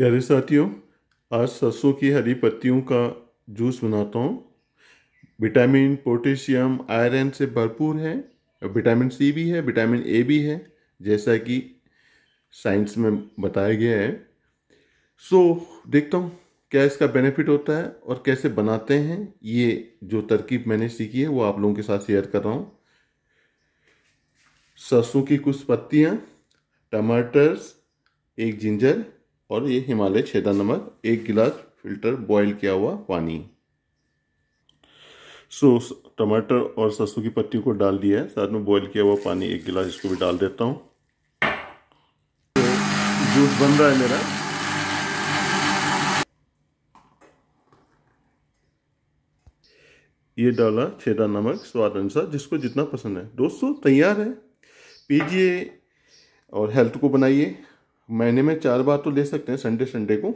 प्यारे साथियों आज सरसों की हरी पत्तियों का जूस बनाता हूँ विटामिन पोटेशियम आयरन से भरपूर है विटामिन सी भी है विटामिन ए भी है जैसा कि साइंस में बताया गया है सो so, देखता हूँ क्या इसका बेनिफिट होता है और कैसे बनाते हैं ये जो तरकीब मैंने सीखी है वो आप लोगों के साथ शेयर कर रहा हूँ सरसों की कुछ पत्तियाँ टमाटर्स एक जिंजर और ये हिमालय छेदा नमक एक गिलास फिल्टर बॉईल किया हुआ पानी सो टमाटर और सरसों की पत्ती को डाल दिया है साथ में बॉईल किया हुआ पानी एक गिलास इसको भी डाल देता हूँ तो जूस बन रहा है मेरा ये डाला छेदा नमक स्वाद अनुसार जिसको जितना पसंद है दोस्तों तैयार है पीजिए और हेल्थ को बनाइए महीने में चार बार तो ले सकते हैं संडे संडे को